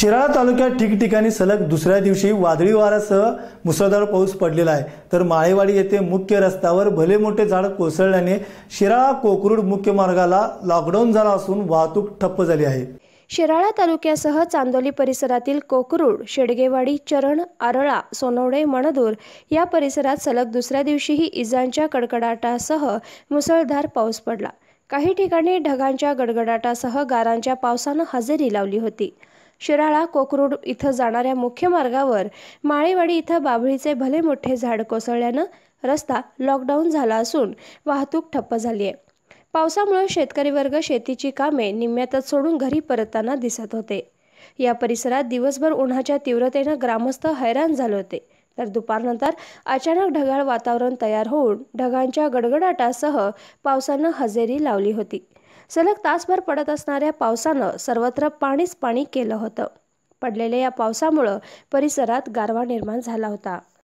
शिराळा तालुक्यात ठिकठिकाणी सलग दुसऱ्या दिवशी वादळी वाऱ्यासह मुसळधार पाऊस पडलेला आहे तर माळेवाडी येथे मुख्य रस्त्यावर भले मोठे झाड कोसळल्याने शिराळा कोकरूड मुख्य मार्गाला लॉकडाऊन झाला असून वाहतूक ठप्प झाली आहे शिराळा तालुक्यासह चांदोली परिसरातील कोकरूड शेडगेवाडी चरण आरळा सोनवडे मणदूर या परिसरात सलग दुसऱ्या दिवशीही इजांच्या कडकडाटासह मुसळधार पाऊस पडला काही ठिकाणी ढगांच्या गडगडाटासह गारांच्या पावसानं हजेरी लावली होती शिराळा कोकरूड इथं जाणाऱ्या मुख्य मार्गावर माळेवाडी इथं बाभळीचे भले मोठे झाड कोसळल्यानं रस्ता लॉकडाऊन झाला असून वाहतूक ठप्प झाली आहे पावसामुळे शेतकरी वर्ग शेतीची कामे निम्म्यातच सोडून घरी परतताना दिसत होते या परिसरात दिवसभर उन्हाच्या तीव्रतेनं ग्रामस्थ हैराण झाले होते तर दुपारनंतर अचानक ढगाळ वातावरण तयार होऊन ढगांच्या गडगडाटासह पावसानं हजेरी लावली होती सलग तासभर पडत असणाऱ्या पावसानं सर्वत्र पाणीच पाणी केलं होतं पडलेल्या या पावसामुळं परिसरात गारवा निर्माण झाला होता